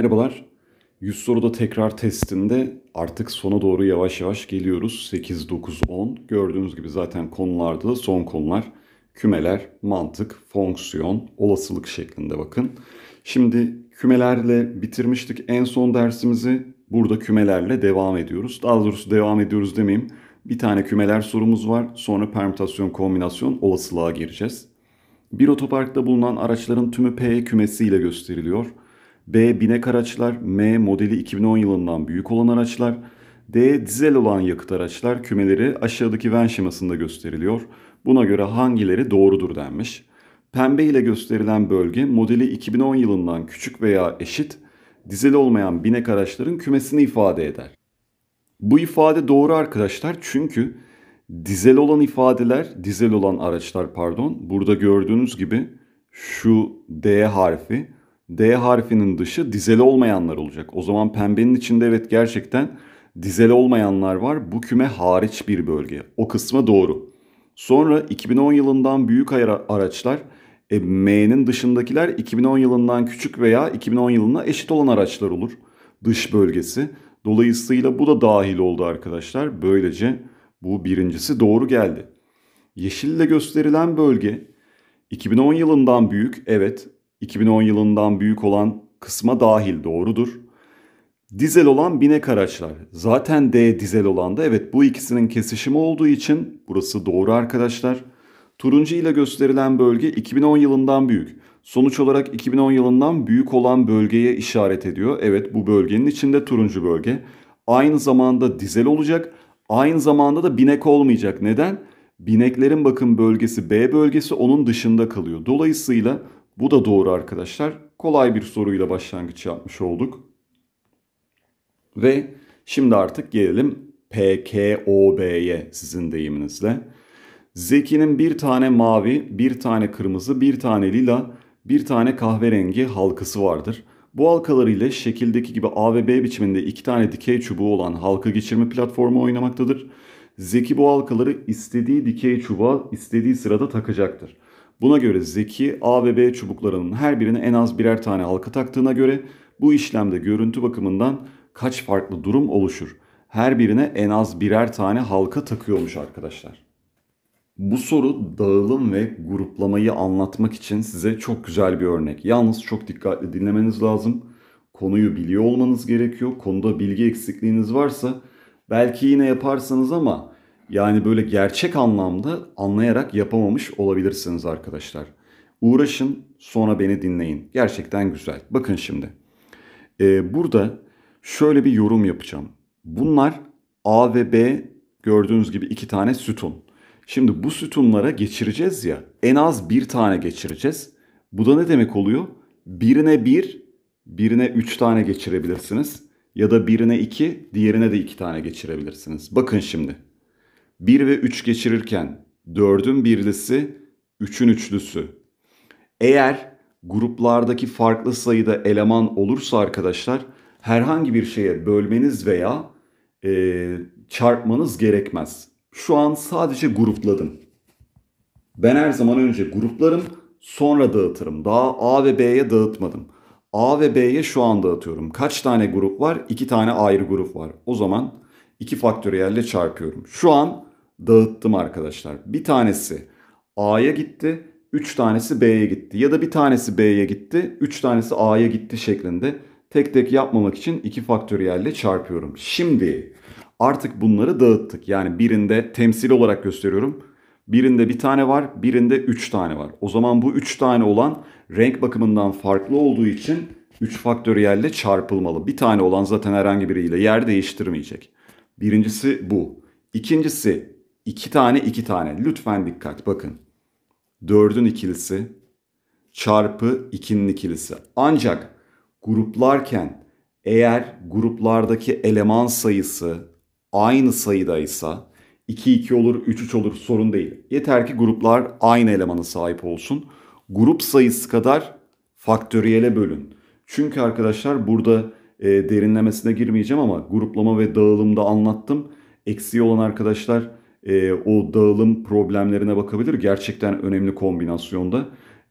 merhabalar. 100 soruda tekrar testinde artık sona doğru yavaş yavaş geliyoruz. 8, 9, 10. Gördüğünüz gibi zaten konularda da son konular. Kümeler, mantık, fonksiyon, olasılık şeklinde bakın. Şimdi kümelerle bitirmiştik en son dersimizi. Burada kümelerle devam ediyoruz. Daha doğrusu devam ediyoruz demeyeyim. Bir tane kümeler sorumuz var. Sonra permütasyon, kombinasyon, olasılığa gireceğiz. Bir otoparkta bulunan araçların tümü P kümesiyle gösteriliyor. B. Binek araçlar. M. Modeli 2010 yılından büyük olan araçlar. D. Dizel olan yakıt araçlar kümeleri aşağıdaki Venn şemasında gösteriliyor. Buna göre hangileri doğrudur denmiş. Pembe ile gösterilen bölge modeli 2010 yılından küçük veya eşit dizel olmayan binek araçların kümesini ifade eder. Bu ifade doğru arkadaşlar çünkü dizel olan ifadeler, dizel olan araçlar pardon, burada gördüğünüz gibi şu D harfi D harfinin dışı dizeli olmayanlar olacak. O zaman pembenin içinde evet gerçekten dizeli olmayanlar var. Bu küme hariç bir bölge. O kısma doğru. Sonra 2010 yılından büyük araçlar e, M'nin dışındakiler 2010 yılından küçük veya 2010 yılına eşit olan araçlar olur. Dış bölgesi. Dolayısıyla bu da dahil oldu arkadaşlar. Böylece bu birincisi doğru geldi. Yeşille gösterilen bölge 2010 yılından büyük evet 2010 yılından büyük olan kısma dahil doğrudur. Dizel olan binek araçlar. Zaten D dizel olan da evet bu ikisinin kesişimi olduğu için burası doğru arkadaşlar. Turuncu ile gösterilen bölge 2010 yılından büyük. Sonuç olarak 2010 yılından büyük olan bölgeye işaret ediyor. Evet bu bölgenin içinde turuncu bölge. Aynı zamanda dizel olacak. Aynı zamanda da binek olmayacak. Neden? Bineklerin bakın bölgesi B bölgesi onun dışında kalıyor. Dolayısıyla bu da doğru arkadaşlar. Kolay bir soruyla başlangıç yapmış olduk. Ve şimdi artık gelelim PKOB'ye sizin deyiminizle. Zeki'nin bir tane mavi, bir tane kırmızı, bir tane lila, bir tane kahverengi halkası vardır. Bu halkaları ile şekildeki gibi A ve B biçiminde iki tane dikey çubuğu olan halka geçirme platformu oynamaktadır. Zeki bu halkaları istediği dikey çubuğa istediği sırada takacaktır. Buna göre Zeki A ve B çubuklarının her birine en az birer tane halka taktığına göre bu işlemde görüntü bakımından kaç farklı durum oluşur? Her birine en az birer tane halka takıyormuş arkadaşlar. Bu soru dağılım ve gruplamayı anlatmak için size çok güzel bir örnek. Yalnız çok dikkatli dinlemeniz lazım. Konuyu biliyor olmanız gerekiyor. Konuda bilgi eksikliğiniz varsa belki yine yaparsanız ama yani böyle gerçek anlamda anlayarak yapamamış olabilirsiniz arkadaşlar. Uğraşın sonra beni dinleyin. Gerçekten güzel. Bakın şimdi. Ee, burada şöyle bir yorum yapacağım. Bunlar A ve B gördüğünüz gibi iki tane sütun. Şimdi bu sütunlara geçireceğiz ya en az bir tane geçireceğiz. Bu da ne demek oluyor? Birine bir, birine üç tane geçirebilirsiniz. Ya da birine iki, diğerine de iki tane geçirebilirsiniz. Bakın şimdi. 1 ve 3 geçirirken 4'ün birlisi, 3'ün üçlüsü. Eğer gruplardaki farklı sayıda eleman olursa arkadaşlar herhangi bir şeye bölmeniz veya e, çarpmanız gerekmez. Şu an sadece grupladım. Ben her zaman önce gruplarım sonra dağıtırım. Daha A ve B'ye dağıtmadım. A ve B'ye şu an dağıtıyorum. Kaç tane grup var? İki tane ayrı grup var. O zaman iki faktöriyelle çarpıyorum. Şu an dağıttım arkadaşlar. Bir tanesi A'ya gitti, 3 tanesi B'ye gitti ya da bir tanesi B'ye gitti, 3 tanesi A'ya gitti şeklinde tek tek yapmamak için 2 faktöriyelle çarpıyorum. Şimdi artık bunları dağıttık. Yani birinde temsil olarak gösteriyorum. Birinde bir tane var, birinde 3 tane var. O zaman bu 3 tane olan renk bakımından farklı olduğu için 3 faktöriyelle çarpılmalı. Bir tane olan zaten herhangi biriyle yer değiştirmeyecek. Birincisi bu. İkincisi İki tane iki tane. Lütfen dikkat bakın. Dördün ikilisi çarpı ikinin ikilisi. Ancak gruplarken eğer gruplardaki eleman sayısı aynı sayıdaysa 2 2 olur 3 3 olur sorun değil. Yeter ki gruplar aynı elemana sahip olsun. Grup sayısı kadar faktöriyele bölün. Çünkü arkadaşlar burada e, derinlemesine girmeyeceğim ama gruplama ve dağılımda anlattım. Eksiği olan arkadaşlar e, o dağılım problemlerine bakabilir. Gerçekten önemli kombinasyonda.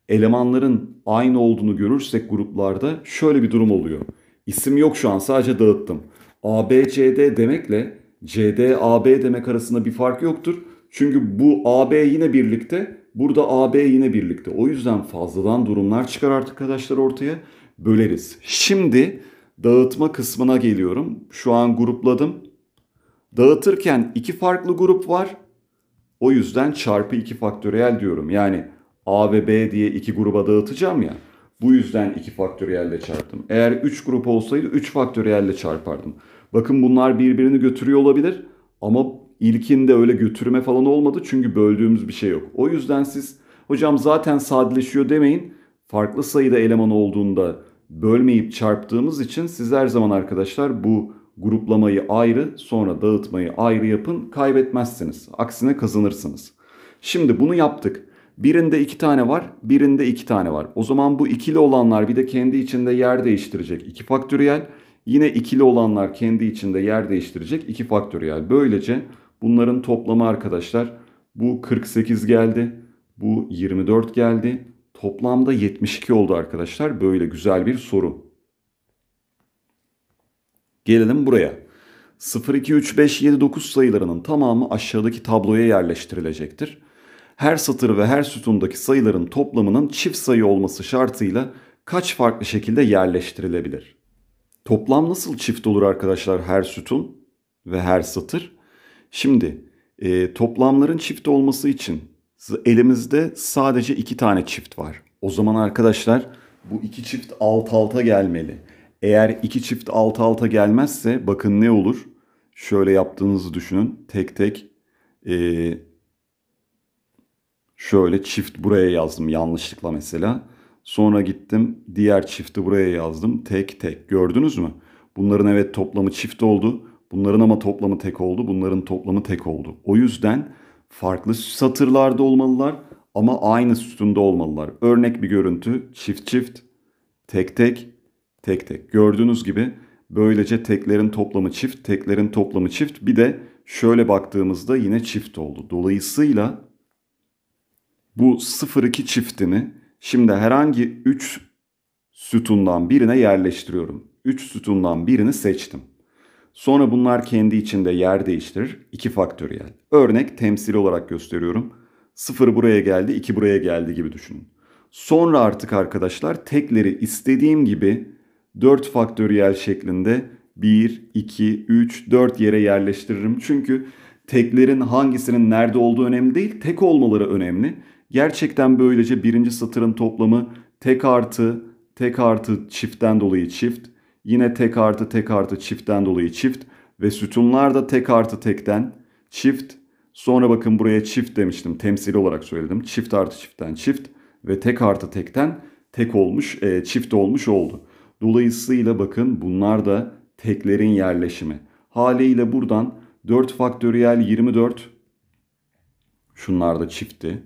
Elemanların aynı olduğunu görürsek gruplarda şöyle bir durum oluyor. İsim yok şu an sadece dağıttım. A, B, C, D demekle C, D, A, B demek arasında bir fark yoktur. Çünkü bu A, B yine birlikte, burada A, B yine birlikte. O yüzden fazladan durumlar çıkar artık arkadaşlar ortaya. Böleriz. Şimdi dağıtma kısmına geliyorum. Şu an grupladım. Dağıtırken iki farklı grup var. O yüzden çarpı 2 faktöriyel diyorum. Yani A ve B diye iki gruba dağıtacağım ya. Bu yüzden 2 faktöriyelle çarptım. Eğer 3 grup olsaydı 3 faktöriyelle çarpardım. Bakın bunlar birbirini götürüyor olabilir ama ilkinde öyle götürme falan olmadı çünkü böldüğümüz bir şey yok. O yüzden siz hocam zaten sadeleşiyor demeyin. Farklı sayıda eleman olduğunda bölmeyip çarptığımız için siz her zaman arkadaşlar bu gruplamayı ayrı, sonra dağıtmayı ayrı yapın. Kaybetmezsiniz. Aksine kazanırsınız. Şimdi bunu yaptık. Birinde iki tane var, birinde iki tane var. O zaman bu ikili olanlar bir de kendi içinde yer değiştirecek. 2 faktöriyel. Yine ikili olanlar kendi içinde yer değiştirecek. 2 faktöriyel. Böylece bunların toplamı arkadaşlar bu 48 geldi. Bu 24 geldi. Toplamda 72 oldu arkadaşlar. Böyle güzel bir soru. Gelelim buraya. 0, 2, 3, 5, 7, 9 sayılarının tamamı aşağıdaki tabloya yerleştirilecektir. Her satır ve her sütundaki sayıların toplamının çift sayı olması şartıyla kaç farklı şekilde yerleştirilebilir? Toplam nasıl çift olur arkadaşlar her sütun ve her satır? Şimdi e, toplamların çift olması için elimizde sadece iki tane çift var. O zaman arkadaşlar bu iki çift alt alta gelmeli. Eğer iki çift alt alta gelmezse bakın ne olur? Şöyle yaptığınızı düşünün. Tek tek ee, şöyle çift buraya yazdım yanlışlıkla mesela. Sonra gittim diğer çifti buraya yazdım. Tek tek gördünüz mü? Bunların evet toplamı çift oldu. Bunların ama toplamı tek oldu. Bunların toplamı tek oldu. O yüzden farklı satırlarda olmalılar ama aynı sütunda olmalılar. Örnek bir görüntü çift çift, tek tek, tek tek. Gördüğünüz gibi böylece teklerin toplamı çift, teklerin toplamı çift. Bir de şöyle baktığımızda yine çift oldu. Dolayısıyla bu 0-2 çiftini şimdi herhangi 3 sütundan birine yerleştiriyorum. 3 sütundan birini seçtim. Sonra bunlar kendi içinde yer değiştirir. 2 faktöriyel. Örnek temsil olarak gösteriyorum. 0 buraya geldi, 2 buraya geldi gibi düşünün. Sonra artık arkadaşlar tekleri istediğim gibi 4 faktöriyel şeklinde 1, 2, 3, 4 yere yerleştiririm. Çünkü teklerin hangisinin nerede olduğu önemli değil, tek olmaları önemli. Gerçekten böylece birinci satırın toplamı tek artı, tek artı çiftten dolayı çift, yine tek artı tek artı çiftten dolayı çift ve sütunlar da tek artı tekten çift. Sonra bakın buraya çift demiştim, temsil olarak söyledim. Çift artı çiftten çift ve tek artı tekten tek olmuş, e, çift olmuş oldu. Dolayısıyla bakın bunlar da teklerin yerleşimi. Haliyle buradan 4 faktöriyel 24 şunlar da çiftti.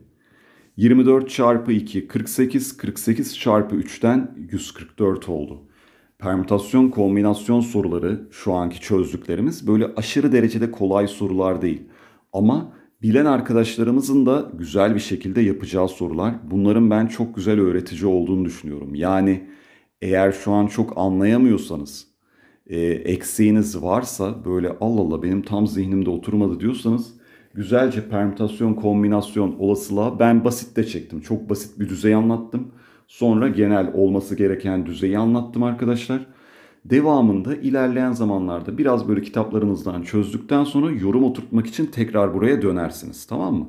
24 çarpı 2 48 48 çarpı 3'ten 144 oldu. Permütasyon kombinasyon soruları şu anki çözdüklerimiz böyle aşırı derecede kolay sorular değil. Ama bilen arkadaşlarımızın da güzel bir şekilde yapacağı sorular. Bunların ben çok güzel öğretici olduğunu düşünüyorum. Yani eğer şu an çok anlayamıyorsanız, e, eksiğiniz varsa böyle Allah Allah benim tam zihnimde oturmadı diyorsanız güzelce permütasyon, kombinasyon, olasılığa ben basit de çektim. Çok basit bir düzey anlattım. Sonra genel olması gereken düzeyi anlattım arkadaşlar. Devamında ilerleyen zamanlarda biraz böyle kitaplarınızdan çözdükten sonra yorum oturtmak için tekrar buraya dönersiniz. Tamam mı?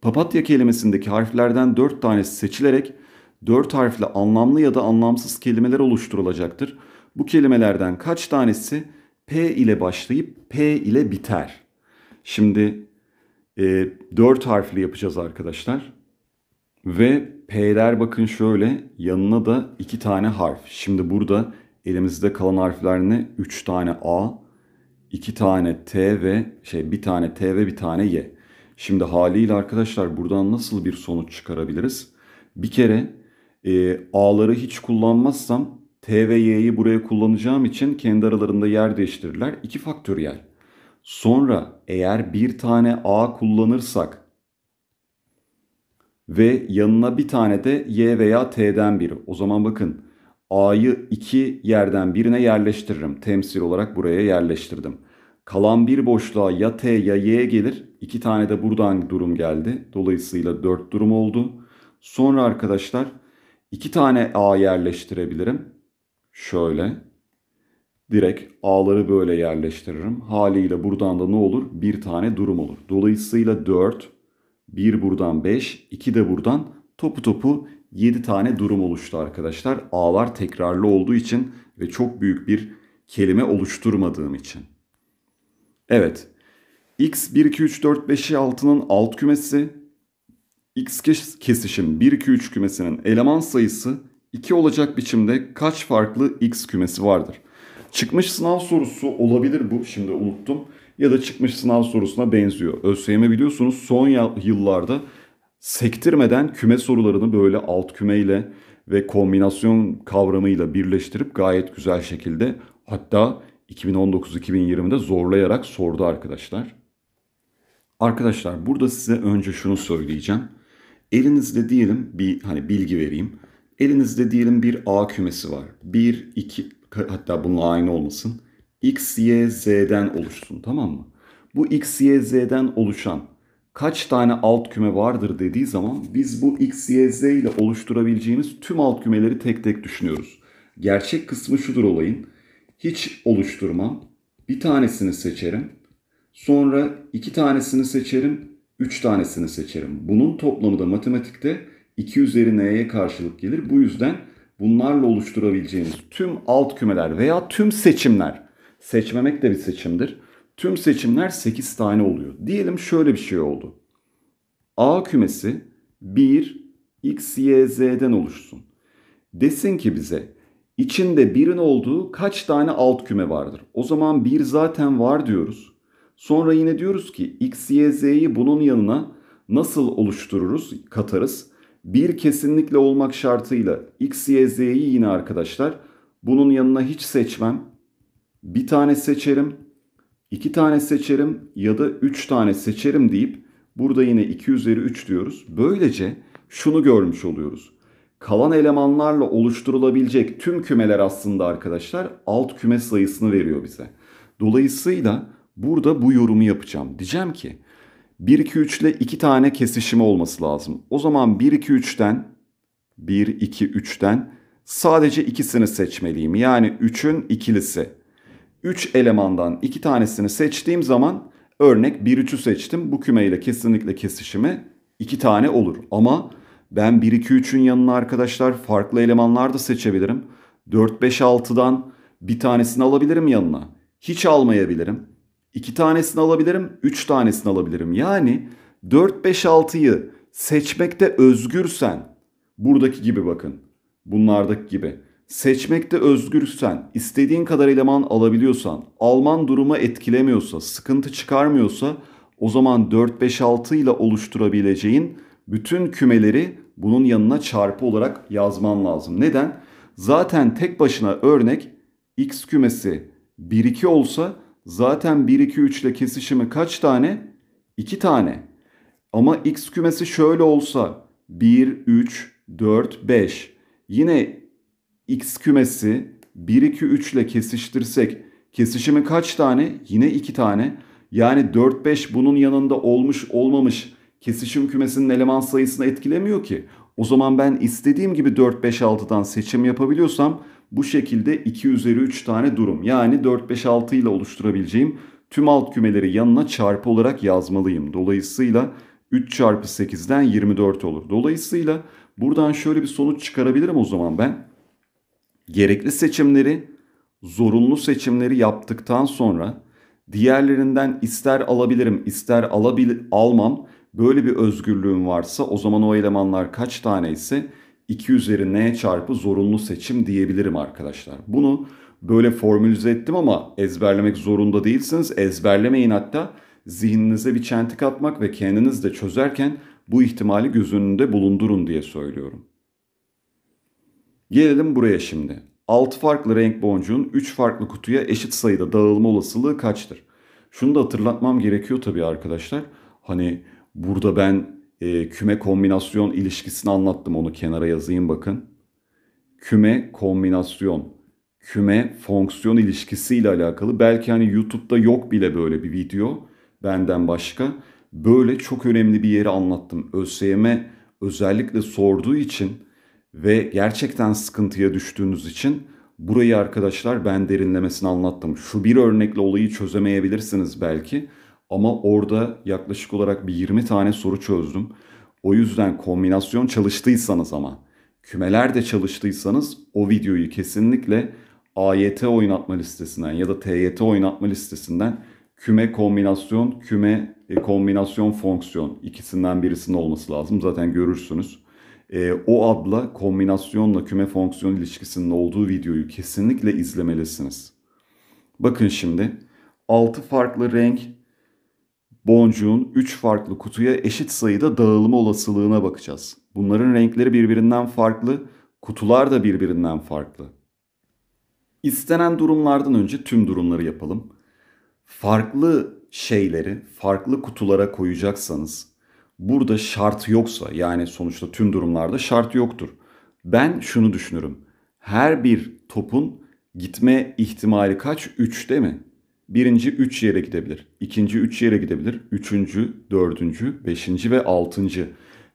Papatya kelimesindeki harflerden 4 tanesi seçilerek 4 harfli anlamlı ya da anlamsız kelimeler oluşturulacaktır. Bu kelimelerden kaç tanesi P ile başlayıp P ile biter? Şimdi e, 4 harfli yapacağız arkadaşlar. Ve P'ler bakın şöyle yanına da 2 tane harf. Şimdi burada elimizde kalan harfler ne? 3 tane A, 2 tane T ve şey bir tane T ve bir tane Y. Şimdi haliyle arkadaşlar buradan nasıl bir sonuç çıkarabiliriz? Bir kere e, A'ları hiç kullanmazsam T ve Y'yi buraya kullanacağım için kendi aralarında yer değiştirirler. 2 faktöriyel. Sonra eğer bir tane A kullanırsak ve yanına bir tane de Y veya T'den biri. O zaman bakın A'yı iki yerden birine yerleştiririm. Temsil olarak buraya yerleştirdim. Kalan bir boşluğa ya T ya Y gelir. İki tane de buradan durum geldi. Dolayısıyla dört durum oldu. Sonra arkadaşlar İki tane A yerleştirebilirim. Şöyle. Direkt A'ları böyle yerleştiririm. Haliyle buradan da ne olur? Bir tane durum olur. Dolayısıyla 4, 1 buradan 5, 2 de buradan topu topu 7 tane durum oluştu arkadaşlar. A'lar tekrarlı olduğu için ve çok büyük bir kelime oluşturmadığım için. Evet. X, 1, 2, 3, 4, 5'i 6'nın alt kümesi. X kesişim 1-2-3 kümesinin eleman sayısı 2 olacak biçimde kaç farklı X kümesi vardır? Çıkmış sınav sorusu olabilir bu. Şimdi unuttum. Ya da çıkmış sınav sorusuna benziyor. ÖSYM biliyorsunuz son yıllarda sektirmeden küme sorularını böyle alt kümeyle ve kombinasyon kavramıyla birleştirip gayet güzel şekilde hatta 2019-2020'de zorlayarak sordu arkadaşlar. Arkadaşlar burada size önce şunu söyleyeceğim. Elinizde diyelim bir hani bilgi vereyim. Elinizde diyelim bir A kümesi var. 1, 2 hatta bununla aynı olmasın. X, Y, Z'den oluşsun tamam mı? Bu X, Y, Z'den oluşan kaç tane alt küme vardır dediği zaman biz bu X, Y, Z ile oluşturabileceğimiz tüm alt kümeleri tek tek düşünüyoruz. Gerçek kısmı şudur olayın. Hiç oluşturmam. Bir tanesini seçerim. Sonra iki tanesini seçerim. 3 tanesini seçerim. Bunun toplamı da matematikte 2 üzeri n'ye karşılık gelir. Bu yüzden bunlarla oluşturabileceğiniz tüm alt kümeler veya tüm seçimler, seçmemek de bir seçimdir. Tüm seçimler 8 tane oluyor. Diyelim şöyle bir şey oldu. A kümesi 1 x, y, z'den oluşsun. Desin ki bize içinde birin olduğu kaç tane alt küme vardır? O zaman bir zaten var diyoruz. Sonra yine diyoruz ki x, y, z'yi bunun yanına nasıl oluştururuz, katarız? Bir kesinlikle olmak şartıyla x, y, z'yi yine arkadaşlar bunun yanına hiç seçmem. Bir tane seçerim, iki tane seçerim ya da üç tane seçerim deyip burada yine 2 üzeri 3 diyoruz. Böylece şunu görmüş oluyoruz. Kalan elemanlarla oluşturulabilecek tüm kümeler aslında arkadaşlar alt küme sayısını veriyor bize. Dolayısıyla Burada bu yorumu yapacağım. Diyeceğim ki 1 2 3 ile 2 tane kesişimi olması lazım. O zaman 1 2 3'ten 1 2 3'ten sadece ikisini seçmeliyim. Yani 3'ün ikilisi. 3 elemandan 2 tanesini seçtiğim zaman örnek 1-3'ü seçtim. Bu kümeyle kesinlikle kesişimi 2 tane olur. Ama ben 1-2-3'ün yanına arkadaşlar farklı elemanlar da seçebilirim. 4-5-6'dan bir tanesini alabilirim yanına. Hiç almayabilirim. 2 tanesini alabilirim, 3 tanesini alabilirim. Yani 4, 5, 6'yı seçmekte özgürsen, buradaki gibi bakın, bunlardaki gibi. Seçmekte özgürsen, istediğin kadar eleman alabiliyorsan, Alman durumu etkilemiyorsa, sıkıntı çıkarmıyorsa o zaman 4, 5, 6 ile oluşturabileceğin bütün kümeleri bunun yanına çarpı olarak yazman lazım. Neden? Zaten tek başına örnek x kümesi 1, 2 olsa Zaten 1, 2, 3 ile kesişimi kaç tane? 2 tane. Ama x kümesi şöyle olsa 1, 3, 4, 5. Yine x kümesi 1, 2, 3 ile kesiştirsek kesişimi kaç tane? Yine 2 tane. Yani 4, 5 bunun yanında olmuş olmamış kesişim kümesinin eleman sayısını etkilemiyor ki. O zaman ben istediğim gibi 4, 5, 6'dan seçim yapabiliyorsam bu şekilde 2 üzeri 3 tane durum yani 4, 5, 6 ile oluşturabileceğim tüm alt kümeleri yanına çarpı olarak yazmalıyım. Dolayısıyla 3 çarpı 8'den 24 olur. Dolayısıyla buradan şöyle bir sonuç çıkarabilirim o zaman ben. Gerekli seçimleri, zorunlu seçimleri yaptıktan sonra diğerlerinden ister alabilirim ister alabil almam böyle bir özgürlüğüm varsa o zaman o elemanlar kaç tane ise 2 üzeri n çarpı zorunlu seçim diyebilirim arkadaşlar. Bunu böyle formülize ettim ama ezberlemek zorunda değilsiniz. Ezberlemeyin hatta zihninize bir çentik atmak ve kendiniz de çözerken bu ihtimali göz önünde bulundurun diye söylüyorum. Gelelim buraya şimdi. 6 farklı renk boncuğun 3 farklı kutuya eşit sayıda dağılma olasılığı kaçtır? Şunu da hatırlatmam gerekiyor tabii arkadaşlar. Hani burada ben e, küme kombinasyon ilişkisini anlattım onu kenara yazayım bakın. Küme kombinasyon, küme fonksiyon ilişkisiyle alakalı belki hani YouTube'da yok bile böyle bir video benden başka. Böyle çok önemli bir yeri anlattım. ÖSYM özellikle sorduğu için ve gerçekten sıkıntıya düştüğünüz için burayı arkadaşlar ben derinlemesine anlattım. Şu bir örnekle olayı çözemeyebilirsiniz belki. Ama orada yaklaşık olarak bir 20 tane soru çözdüm. O yüzden kombinasyon çalıştıysanız ama kümeler de çalıştıysanız o videoyu kesinlikle AYT oynatma listesinden ya da TYT oynatma listesinden küme kombinasyon, küme e, kombinasyon fonksiyon ikisinden birisinin olması lazım. Zaten görürsünüz. E, o adla kombinasyonla küme fonksiyon ilişkisinin olduğu videoyu kesinlikle izlemelisiniz. Bakın şimdi 6 farklı renk boncuğun 3 farklı kutuya eşit sayıda dağılma olasılığına bakacağız. Bunların renkleri birbirinden farklı, kutular da birbirinden farklı. İstenen durumlardan önce tüm durumları yapalım. Farklı şeyleri farklı kutulara koyacaksanız burada şart yoksa yani sonuçta tüm durumlarda şart yoktur. Ben şunu düşünürüm. Her bir topun gitme ihtimali kaç? 3 değil mi? Birinci 3 yere gidebilir. ikinci 3 yere gidebilir. Üçüncü, dördüncü, beşinci ve altıncı.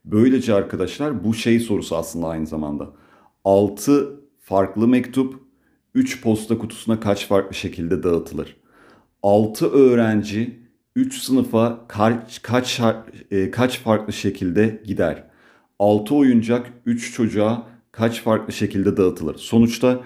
Böylece arkadaşlar bu şey sorusu aslında aynı zamanda. 6 farklı mektup 3 posta kutusuna kaç farklı şekilde dağıtılır? 6 öğrenci 3 sınıfa kaç kaç e, kaç farklı şekilde gider? 6 oyuncak 3 çocuğa kaç farklı şekilde dağıtılır? Sonuçta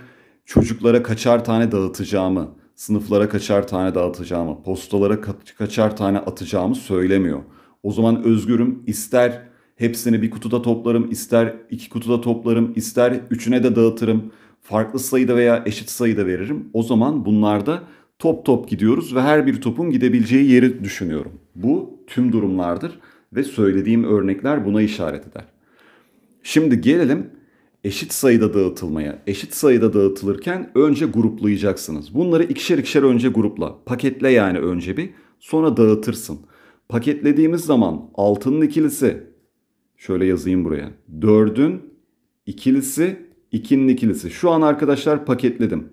çocuklara kaçar tane dağıtacağımı, sınıflara kaçar tane dağıtacağımı, postalara kaçar tane atacağımı söylemiyor. O zaman özgürüm ister hepsini bir kutuda toplarım, ister iki kutuda toplarım, ister üçüne de dağıtırım. Farklı sayıda veya eşit sayıda veririm. O zaman bunlarda top top gidiyoruz ve her bir topun gidebileceği yeri düşünüyorum. Bu tüm durumlardır ve söylediğim örnekler buna işaret eder. Şimdi gelelim eşit sayıda dağıtılmaya, eşit sayıda dağıtılırken önce gruplayacaksınız. Bunları ikişer ikişer önce grupla. Paketle yani önce bir, sonra dağıtırsın. Paketlediğimiz zaman altının ikilisi, şöyle yazayım buraya. dördün ikilisi, ikinin ikilisi. Şu an arkadaşlar paketledim.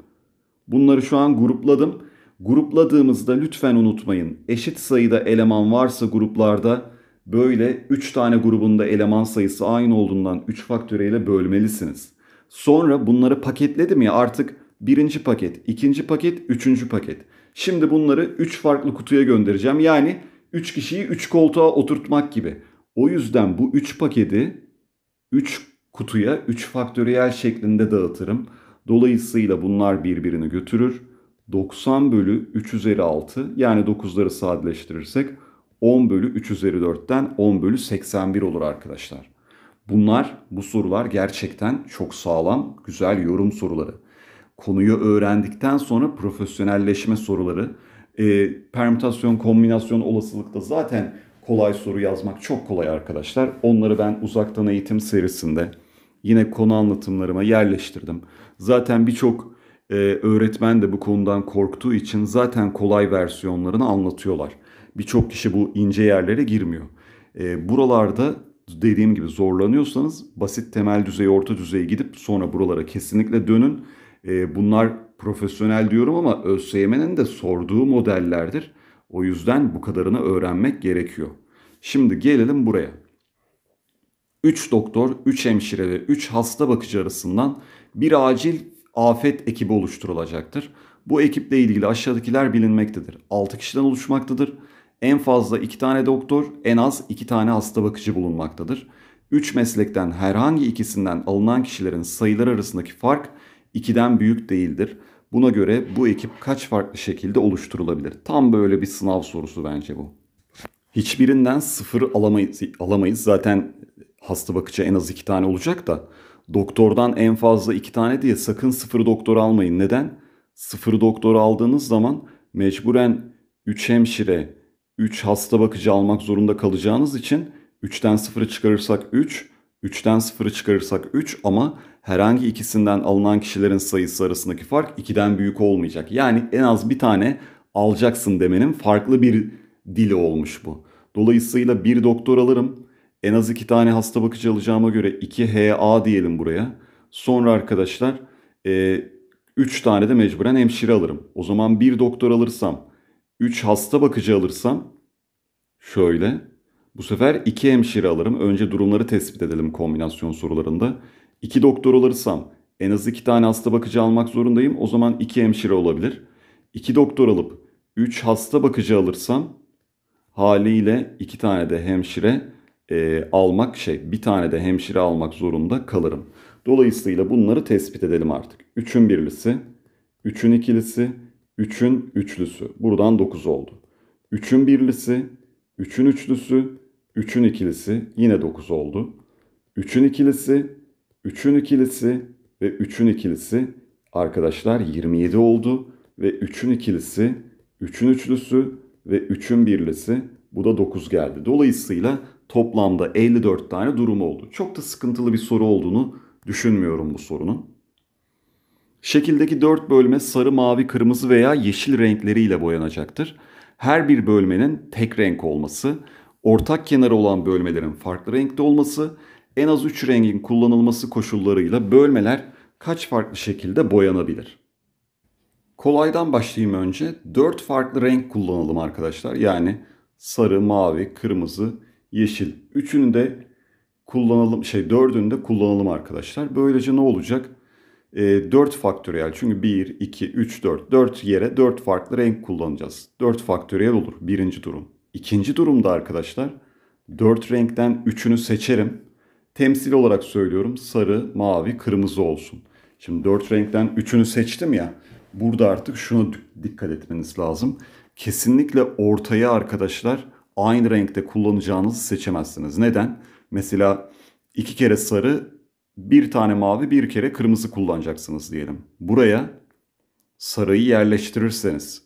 Bunları şu an grupladım. Grupladığımızda lütfen unutmayın. Eşit sayıda eleman varsa gruplarda Böyle 3 tane grubunda eleman sayısı aynı olduğundan 3 faktöreyle bölmelisiniz. Sonra bunları paketledim ya artık birinci paket, ikinci paket, üçüncü paket. Şimdi bunları 3 farklı kutuya göndereceğim. Yani 3 kişiyi 3 koltuğa oturtmak gibi. O yüzden bu 3 paketi 3 kutuya 3 faktöriyel şeklinde dağıtırım. Dolayısıyla bunlar birbirini götürür. 90 bölü 3 üzeri 6 yani 9'ları sadeleştirirsek 10 bölü 3 üzeri 4'ten 10 bölü 81 olur arkadaşlar. Bunlar, bu sorular gerçekten çok sağlam, güzel yorum soruları. Konuyu öğrendikten sonra profesyonelleşme soruları, e, permütasyon, kombinasyon olasılıkta zaten kolay soru yazmak çok kolay arkadaşlar. Onları ben uzaktan eğitim serisinde yine konu anlatımlarıma yerleştirdim. Zaten birçok e, öğretmen de bu konudan korktuğu için zaten kolay versiyonlarını anlatıyorlar birçok kişi bu ince yerlere girmiyor. E, buralarda dediğim gibi zorlanıyorsanız basit temel düzey, orta düzeye gidip sonra buralara kesinlikle dönün. E, bunlar profesyonel diyorum ama ÖSYM'nin de sorduğu modellerdir. O yüzden bu kadarını öğrenmek gerekiyor. Şimdi gelelim buraya. 3 doktor, 3 hemşire ve 3 hasta bakıcı arasından bir acil afet ekibi oluşturulacaktır. Bu ekiple ilgili aşağıdakiler bilinmektedir. 6 kişiden oluşmaktadır en fazla 2 tane doktor, en az 2 tane hasta bakıcı bulunmaktadır. 3 meslekten herhangi ikisinden alınan kişilerin sayılar arasındaki fark 2'den büyük değildir. Buna göre bu ekip kaç farklı şekilde oluşturulabilir? Tam böyle bir sınav sorusu bence bu. Hiçbirinden sıfır alamayız, alamayız. Zaten hasta bakıcı en az iki tane olacak da doktordan en fazla iki tane diye sakın sıfır doktor almayın. Neden? Sıfır doktor aldığınız zaman mecburen 3 hemşire, 3 hasta bakıcı almak zorunda kalacağınız için 3'ten 0'ı çıkarırsak 3, 3'ten 0'ı çıkarırsak 3 ama herhangi ikisinden alınan kişilerin sayısı arasındaki fark 2'den büyük olmayacak. Yani en az bir tane alacaksın demenin farklı bir dili olmuş bu. Dolayısıyla bir doktor alırım. En az iki tane hasta bakıcı alacağıma göre 2 HA diyelim buraya. Sonra arkadaşlar 3 e, tane de mecburen hemşire alırım. O zaman bir doktor alırsam 3 hasta bakıcı alırsam şöyle. Bu sefer 2 hemşire alırım. Önce durumları tespit edelim kombinasyon sorularında. 2 doktor alırsam en az 2 tane hasta bakıcı almak zorundayım. O zaman 2 hemşire olabilir. 2 doktor alıp 3 hasta bakıcı alırsam haliyle 2 tane de hemşire e, almak şey bir tane de hemşire almak zorunda kalırım. Dolayısıyla bunları tespit edelim artık. 3'ün birlisi, 3'ün ikilisi, 3'ün üçlüsü. Buradan 9 oldu. 3'ün birlisi, 3'ün üçlüsü, 3'ün ikilisi yine 9 oldu. 3'ün ikilisi, 3'ün ikilisi ve 3'ün ikilisi arkadaşlar 27 oldu. Ve 3'ün ikilisi, 3'ün üçlüsü ve 3'ün birlisi bu da 9 geldi. Dolayısıyla toplamda 54 tane durum oldu. Çok da sıkıntılı bir soru olduğunu düşünmüyorum bu sorunun. Şekildeki dört bölme sarı, mavi, kırmızı veya yeşil renkleriyle boyanacaktır. Her bir bölmenin tek renk olması, ortak kenarı olan bölmelerin farklı renkte olması, en az 3 rengin kullanılması koşullarıyla bölmeler kaç farklı şekilde boyanabilir? Kolaydan başlayayım önce. 4 farklı renk kullanalım arkadaşlar. Yani sarı, mavi, kırmızı, yeşil. Üçünü de kullanalım şey dördünü de kullanalım arkadaşlar. Böylece ne olacak? e, ee, 4 faktöriyel çünkü 1, 2, 3, 4, 4 yere 4 farklı renk kullanacağız. 4 faktöriyel olur birinci durum. İkinci durumda arkadaşlar 4 renkten 3'ünü seçerim. Temsil olarak söylüyorum sarı, mavi, kırmızı olsun. Şimdi 4 renkten 3'ünü seçtim ya. Burada artık şuna dikkat etmeniz lazım. Kesinlikle ortaya arkadaşlar aynı renkte kullanacağınızı seçemezsiniz. Neden? Mesela iki kere sarı bir tane mavi bir kere kırmızı kullanacaksınız diyelim. Buraya sarıyı yerleştirirseniz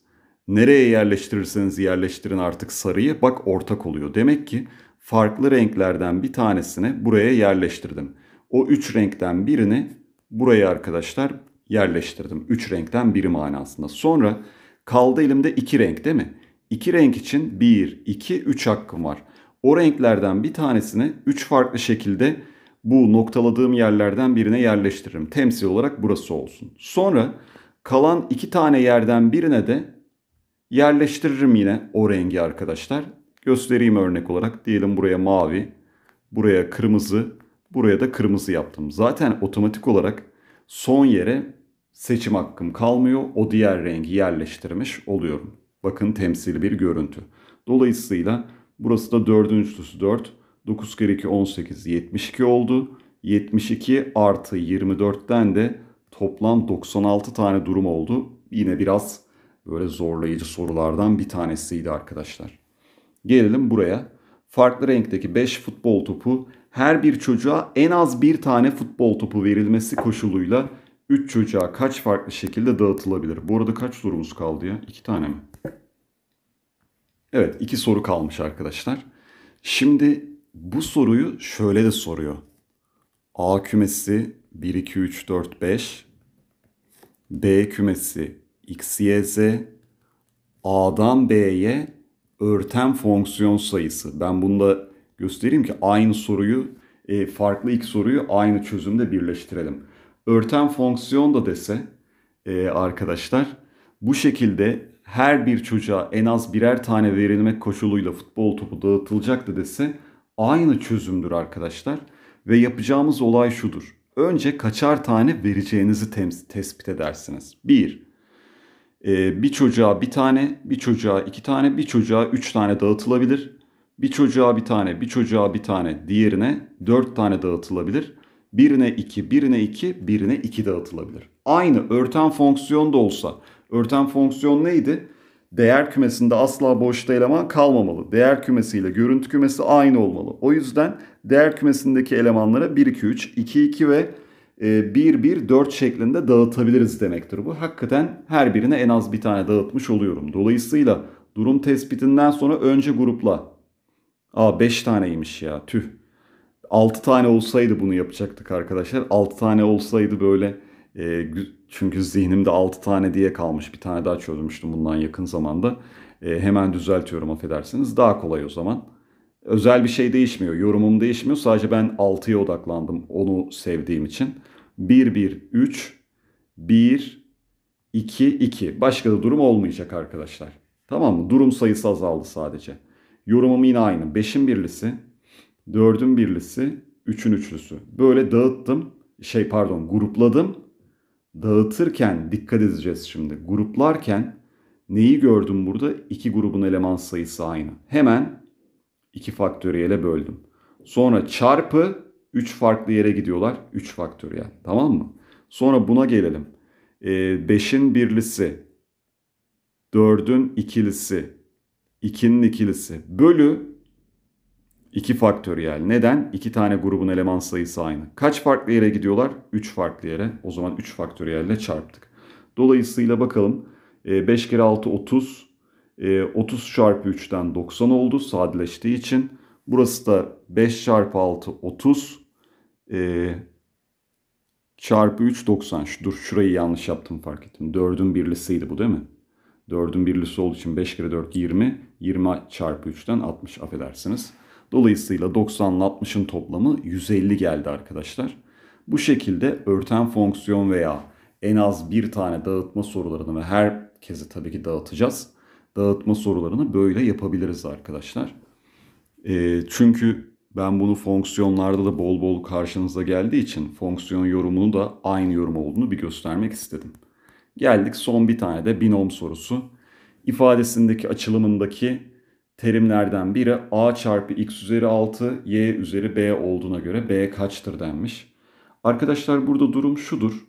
nereye yerleştirirseniz yerleştirin artık sarıyı bak ortak oluyor. Demek ki farklı renklerden bir tanesini buraya yerleştirdim. O üç renkten birini buraya arkadaşlar yerleştirdim. Üç renkten biri manasında. Sonra kaldı elimde iki renk değil mi? İki renk için bir, iki, üç hakkım var. O renklerden bir tanesini üç farklı şekilde bu noktaladığım yerlerden birine yerleştiririm. Temsil olarak burası olsun. Sonra kalan iki tane yerden birine de yerleştiririm yine o rengi arkadaşlar. Göstereyim örnek olarak. Diyelim buraya mavi, buraya kırmızı, buraya da kırmızı yaptım. Zaten otomatik olarak son yere seçim hakkım kalmıyor. O diğer rengi yerleştirmiş oluyorum. Bakın temsil bir görüntü. Dolayısıyla burası da dördüncüsü 4. 9 kere 2 18 72 oldu. 72 artı 24'ten de toplam 96 tane durum oldu. Yine biraz böyle zorlayıcı sorulardan bir tanesiydi arkadaşlar. Gelelim buraya. Farklı renkteki 5 futbol topu her bir çocuğa en az bir tane futbol topu verilmesi koşuluyla 3 çocuğa kaç farklı şekilde dağıtılabilir? Bu arada kaç sorumuz kaldı ya? 2 tane mi? Evet 2 soru kalmış arkadaşlar. Şimdi bu soruyu şöyle de soruyor. A kümesi 1, 2, 3, 4, 5. B kümesi x, y, z. A'dan B'ye örten fonksiyon sayısı. Ben bunu da göstereyim ki aynı soruyu, e, farklı iki soruyu aynı çözümde birleştirelim. Örten fonksiyon da dese e, arkadaşlar bu şekilde her bir çocuğa en az birer tane verilmek koşuluyla futbol topu dağıtılacaktı dese aynı çözümdür arkadaşlar. Ve yapacağımız olay şudur. Önce kaçar tane vereceğinizi tespit edersiniz. Bir e, bir çocuğa bir tane, bir çocuğa iki tane, bir çocuğa üç tane dağıtılabilir. Bir çocuğa bir tane, bir çocuğa bir tane, diğerine dört tane dağıtılabilir. Birine iki, birine iki, birine iki dağıtılabilir. Aynı örten fonksiyon da olsa. Örten fonksiyon neydi? değer kümesinde asla boşta eleman kalmamalı. Değer kümesiyle görüntü kümesi aynı olmalı. O yüzden değer kümesindeki elemanlara 1 2 3, 2 2 ve 1 1 4 şeklinde dağıtabiliriz demektir bu. Hakikaten her birine en az bir tane dağıtmış oluyorum. Dolayısıyla durum tespitinden sonra önce grupla. Aa 5 taneymiş ya tüh. 6 tane olsaydı bunu yapacaktık arkadaşlar. 6 tane olsaydı böyle e, çünkü zihnimde 6 tane diye kalmış. Bir tane daha çözmüştüm bundan yakın zamanda. E, hemen düzeltiyorum affedersiniz. Daha kolay o zaman. Özel bir şey değişmiyor. Yorumum değişmiyor. Sadece ben 6'ya odaklandım. Onu sevdiğim için. 1 1 3 1 2 2. Başka da durum olmayacak arkadaşlar. Tamam mı? Durum sayısı azaldı sadece. Yorumum yine aynı. 5'in birlisi, 4'ün birlisi, 3'ün üçlüsü. Böyle dağıttım. Şey pardon, grupladım dağıtırken dikkat edeceğiz şimdi. Gruplarken neyi gördüm burada? İki grubun eleman sayısı aynı. Hemen 2 faktöriyele böldüm. Sonra çarpı 3 farklı yere gidiyorlar. 3 faktöriyel. Tamam mı? Sonra buna gelelim. 5'in ee, birlisi, 4'ün ikilisi, 2'nin ikilisi bölü 2 faktöriyel. Neden? 2 tane grubun eleman sayısı aynı. Kaç farklı yere gidiyorlar? 3 farklı yere. O zaman 3 faktöriyelle çarptık. Dolayısıyla bakalım 5 e, kere 6 30. 30 çarpı 3'ten 90 oldu sadeleştiği için. Burası da 5 çarpı 6 30 e, çarpı 3 90. Dur şurayı yanlış yaptım fark ettim. 4'ün birlisiydi bu değil mi? 4'ün birlisi olduğu için 5 kere 4 20. 20 çarpı 3'ten 60 affedersiniz. Dolayısıyla 90'la 60'ın toplamı 150 geldi arkadaşlar. Bu şekilde örten fonksiyon veya en az bir tane dağıtma sorularını ve herkese tabii ki dağıtacağız. Dağıtma sorularını böyle yapabiliriz arkadaşlar. E, çünkü ben bunu fonksiyonlarda da bol bol karşınıza geldiği için fonksiyon yorumunu da aynı yorum olduğunu bir göstermek istedim. Geldik son bir tane de binom sorusu. İfadesindeki açılımındaki terimlerden biri a çarpı x üzeri 6 y üzeri b olduğuna göre b kaçtır denmiş. Arkadaşlar burada durum şudur.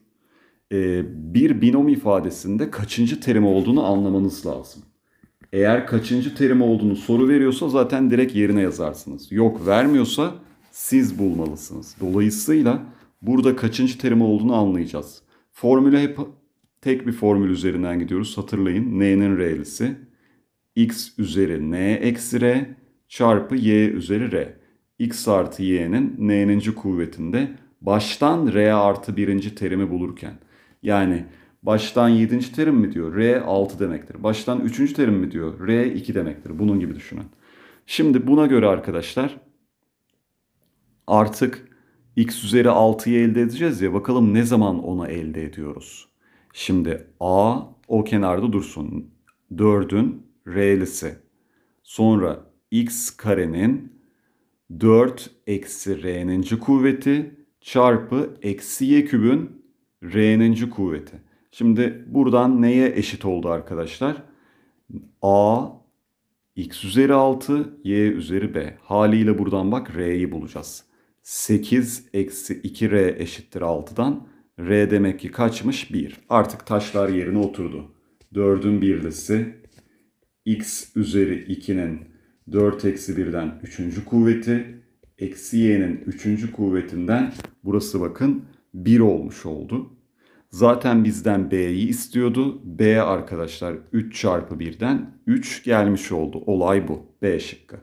Ee, bir binom ifadesinde kaçıncı terim olduğunu anlamanız lazım. Eğer kaçıncı terim olduğunu soru veriyorsa zaten direkt yerine yazarsınız. Yok vermiyorsa siz bulmalısınız. Dolayısıyla burada kaçıncı terim olduğunu anlayacağız. Formüle hep tek bir formül üzerinden gidiyoruz. Hatırlayın n'nin r'lisi x üzeri n eksi r çarpı y üzeri r. x artı y'nin n'ninci kuvvetinde baştan r artı birinci terimi bulurken. Yani baştan yedinci terim mi diyor? r 6 demektir. Baştan üçüncü terim mi diyor? r 2 demektir. Bunun gibi düşünün. Şimdi buna göre arkadaşlar artık x üzeri 6'yı elde edeceğiz ya bakalım ne zaman onu elde ediyoruz. Şimdi a o kenarda dursun. 4'ün r'lisi. Sonra x karenin 4 eksi r'ninci kuvveti çarpı eksi y kübün r'ninci kuvveti. Şimdi buradan neye eşit oldu arkadaşlar? a x üzeri 6 y üzeri b. Haliyle buradan bak r'yi bulacağız. 8 eksi 2r eşittir 6'dan. r demek ki kaçmış? 1. Artık taşlar yerine oturdu. 4'ün birlisi x üzeri 2'nin 4 eksi 1'den 3. kuvveti eksi y'nin 3. kuvvetinden burası bakın 1 olmuş oldu. Zaten bizden b'yi istiyordu. b arkadaşlar 3 çarpı 1'den 3 gelmiş oldu. Olay bu. b şıkkı.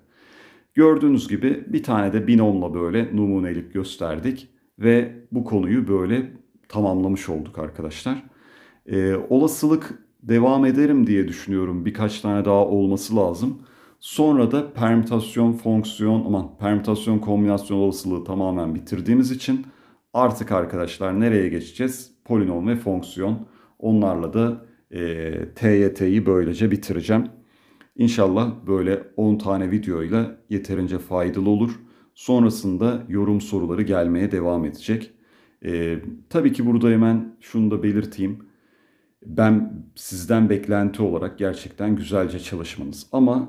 Gördüğünüz gibi bir tane de binomla böyle numunelik gösterdik ve bu konuyu böyle tamamlamış olduk arkadaşlar. Ee, olasılık devam ederim diye düşünüyorum. Birkaç tane daha olması lazım. Sonra da permütasyon fonksiyon aman permütasyon kombinasyon olasılığı tamamen bitirdiğimiz için artık arkadaşlar nereye geçeceğiz? Polinom ve fonksiyon. Onlarla da e, TYT'yi böylece bitireceğim. İnşallah böyle 10 tane videoyla yeterince faydalı olur. Sonrasında yorum soruları gelmeye devam edecek. E, tabii ki burada hemen şunu da belirteyim ben sizden beklenti olarak gerçekten güzelce çalışmanız ama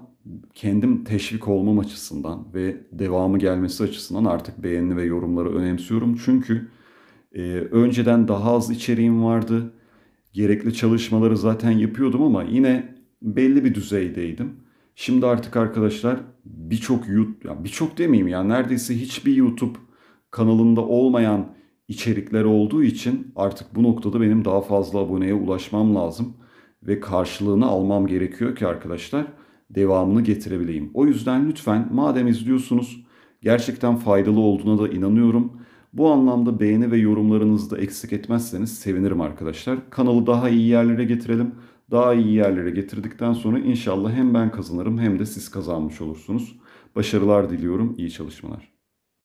kendim teşvik olmam açısından ve devamı gelmesi açısından artık beğeni ve yorumları önemsiyorum. Çünkü e, önceden daha az içeriğim vardı. Gerekli çalışmaları zaten yapıyordum ama yine belli bir düzeydeydim. Şimdi artık arkadaşlar birçok YouTube, birçok demeyeyim ya neredeyse hiçbir YouTube kanalında olmayan içerikler olduğu için artık bu noktada benim daha fazla aboneye ulaşmam lazım ve karşılığını almam gerekiyor ki arkadaşlar devamını getirebileyim. O yüzden lütfen madem izliyorsunuz gerçekten faydalı olduğuna da inanıyorum. Bu anlamda beğeni ve yorumlarınızı da eksik etmezseniz sevinirim arkadaşlar. Kanalı daha iyi yerlere getirelim. Daha iyi yerlere getirdikten sonra inşallah hem ben kazanırım hem de siz kazanmış olursunuz. Başarılar diliyorum. İyi çalışmalar.